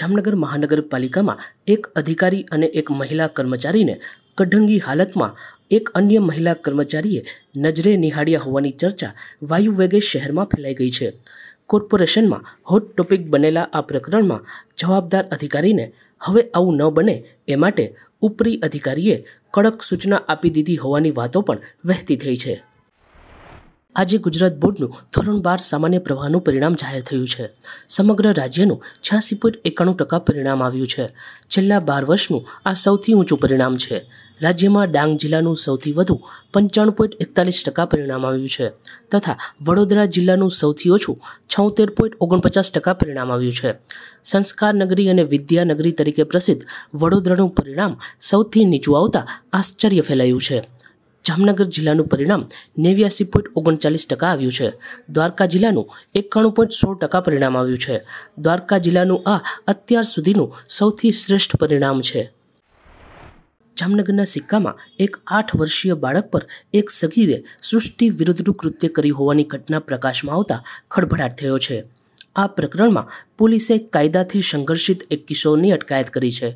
જામનગર મહાનગરપાલિકામાં એક અધિકારી અને એક મહિલા કર્મચારીને કઢંગી હાલતમાં એક અન્ય મહિલા કર્મચારીએ નજરે નિહાળ્યા હોવાની ચર્ચા વાયુવેગે શહેરમાં ફેલાઈ ગઈ છે કોર્પોરેશનમાં હોટ ટોપિક બનેલા આ પ્રકરણમાં જવાબદાર અધિકારીને હવે આવું ન બને એ માટે ઉપરી અધિકારીએ કડક સૂચના આપી દીધી હોવાની વાતો પણ વહેતી થઈ છે આજે ગુજરાત બોર્ડનું ધોરણ બાર સામાન્ય પ્રવાહનું પરિણામ જાહેર થયું છે સમગ્ર રાજ્યનું છ્યાસી પોઈન્ટ એકાણું ટકા પરિણામ આવ્યું છે છેલ્લા બાર વર્ષનું આ સૌથી ઊંચું પરિણામ છે રાજ્યમાં ડાંગ જિલ્લાનું સૌથી વધુ પંચાણું પોઈન્ટ એકતાલીસ ટકા પરિણામ આવ્યું છે તથા વડોદરા જિલ્લાનું સૌથી ઓછું છોતેર પોઈન્ટ ઓગણપચાસ ટકા પરિણામ આવ્યું છે સંસ્કાર નગરી અને વિદ્યાનગરી તરીકે પ્રસિદ્ધ વડોદરાનું પરિણામ સૌથી નીચું આવતા આશ્ચર્ય ફેલાયું છે જામનગર જિલ્લાનું પરિણામ નેવ્યાસી પોઈન્ટ ઓગણચાલીસ ટકા આવ્યું છે દ્વારકા જિલ્લાનું એકાણું પોઈન્ટ સોળ ટકા પરિણામ આવ્યું છે દ્વારકા જિલ્લાનું આ અત્યાર સુધીનું સૌથી શ્રેષ્ઠ પરિણામ છે જામનગરના સિક્કામાં એક આઠ વર્ષીય બાળક પર એક સગીરે સૃષ્ટિ વિરુદ્ધનું કૃત્ય કરી હોવાની ઘટના પ્રકાશમાં આવતા ખળભળાટ થયો છે આ પ્રકરણમાં પોલીસે કાયદાથી સંઘર્ષિત એક કિશોરની અટકાયત કરી છે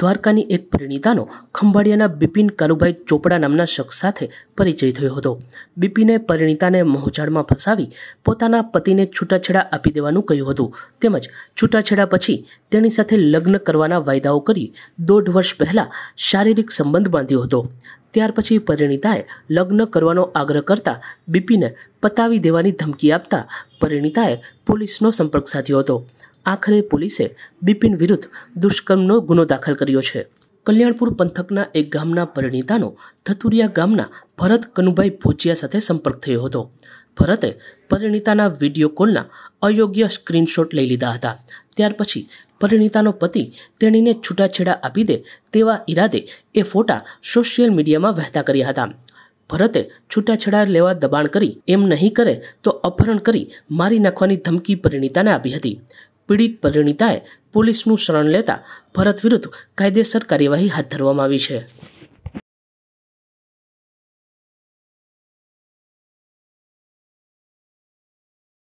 દ્વારકાની એક પરિણીતાનો ખંભાળિયાના બિપિન કાલુભાઈ ચોપડા નામના શખ્સ સાથે પરિચય થયો હતો બિપિને પરિણીતાને મોહજાળમાં ફસાવી પોતાના પતિને છૂટાછેડા આપી દેવાનું કહ્યું હતું તેમજ છૂટાછેડા પછી તેની સાથે લગ્ન કરવાના વાયદાઓ કરી દોઢ વર્ષ પહેલાં શારીરિક સંબંધ બાંધ્યો હતો ત્યાર પછી પરિણીતાએ લગ્ન કરવાનો આગ્રહ કરતા બિપિને પતાવી દેવાની ધમકી આપતા પરિણીતાએ પોલીસનો સંપર્ક સાધ્યો હતો આખરે પોલીસે બિપિન વિરુદ્ધ દુષ્કર્મનો ગુનો દાખલ કર્યો છે કલ્યાણપુર પંથકના એક ગામના પરિણીતાનો ધતુરિયા ગામના ભરત કનુભાઈ ભોજિયા સાથે સંપર્ક થયો હતો ભરતે પરિણીતાના વિડીયો કોલના અયોગ્ય સ્ક્રીનશોટ લઈ લીધા હતા ત્યાર પછી પરિણીતાનો પતિ તેણીને છૂટાછેડા આપી દે તેવા ઈરાદે એ ફોટા સોશિયલ મીડિયામાં વહેતા કર્યા હતા ભરતે છૂટાછેડા લેવા દબાણ કરી એમ નહીં કરે તો અપહરણ કરી મારી નાખવાની ધમકી પરિણીતાને આપી હતી પીડિત પરિણીતાએ પોલીસનું શરણ લેતા ભરત વિરુદ્ધ કાયદેસર કાર્યવાહી હાથ ધરવામાં આવી છે